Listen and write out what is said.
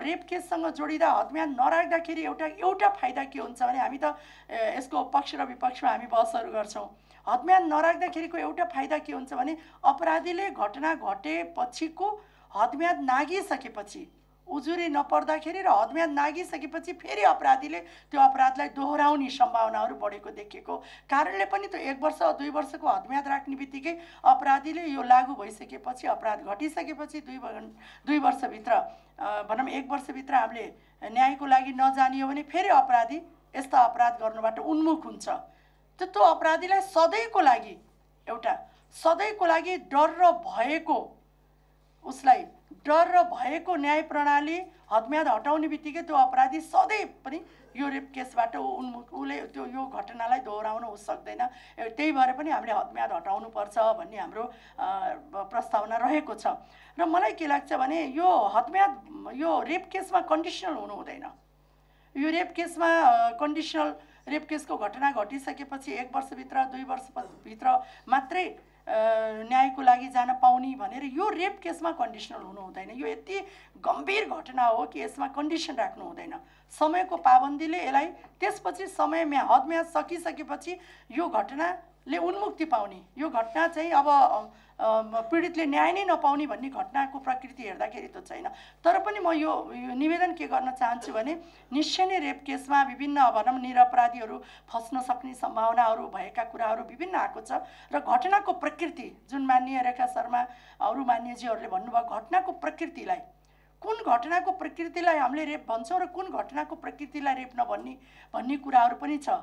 rape केससँग जोडिँदा हदम्यान नराख्दाखेरि एउटा एउटा फाइदा के हुन्छ भने हामी त यसको पक्ष र विपक्षमा हामी बहसहरू गर्छौँ हदम्यान नराख्दाखेरिको एउटा फाइदा के हुन्छ भने अपराधीले घटना घटेपछिको हदम्याद नागिसकेपछि उजुरी नपर्दाखेरि र हदम्याद नागिसकेपछि फेरि अपराधीले त्यो अपराधलाई दोहोऱ्याउने सम्भावनाहरू बढेको देखिएको कारणले पनि त्यो एक वर्ष दुई वर्षको हदम्याद राख्ने बित्तिकै अपराधीले यो लागू भइसकेपछि अपराध घटिसकेपछि दुई दुई वर्षभित्र भनौँ एक वर्षभित्र हामीले न्यायको लागि नजानियो भने फेरि अपराधी यस्ता अपराध गर्नुबाट उन्मुख हुन्छ त्यो अपराधीलाई सधैँको लागि एउटा सधैँको लागि डर र भएको उसलाई डर र भएको न्याय प्रणाली हदम्याद हटाउने बित्तिकै त्यो अपराधी सधैँ पनि यो रेप केसबाट उन्मुख उसले त्यो यो घटनालाई दोहोऱ्याउन सक्दैन त्यही भएर पनि हामीले हदम्याद हटाउनुपर्छ भन्ने हाम्रो प्रस्तावना रहेको छ र मलाई के लाग्छ भने यो हदम्याद यो रेप केसमा कन्डिसनल हुनु हुँदैन यो रेप केसमा कन्डिसनल रेप केसको घटना घटिसकेपछि एक वर्षभित्र दुई वर्षभित्र मात्रै न्यायको लागि जान पाउने भनेर यो रेप केसमा कन्डिसनल हुनु हुँदैन यो यति गम्भीर घटना हो कि यसमा कन्डिसन राख्नु हुँदैन समयको पाबन्दीले यसलाई त्यसपछि समय म्या हदम्या सकिसकेपछि यो घटना ले उन्मुक्ति पाउने यो घटना चाहिँ अब पीडितले न्याय नै नपाउने भन्ने घटनाको प्रकृति हेर्दाखेरि त छैन तर पनि म यो, यो निवेदन के गर्न चाहन्छु भने निश्चय नै रेप केसमा विभिन्न भनौँ निरपराधीहरू फस्न सक्ने सम्भावनाहरू भएका कुराहरू विभिन्न आएको छ र घटनाको प्रकृति जुन मान्य रेखा शर्मा अरू मान्यजीहरूले भन्नुभयो घटनाको प्रकृतिलाई कुन घटनाको प्रकृतिलाई हामीले रेप भन्छौँ र कुन घटनाको प्रकृतिलाई रेप नभन्ने भन्ने कुराहरू पनि छ